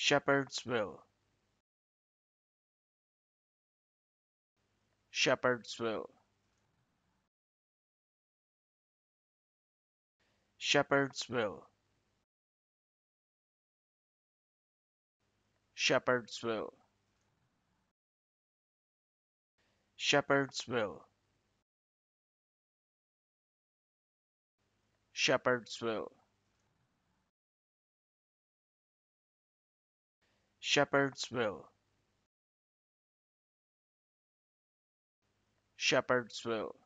Shepherdsville Shepherdsville Shepherdsville Shepherdsville Shepherdsville Shepherdsville Shepherdsville Shepherdsville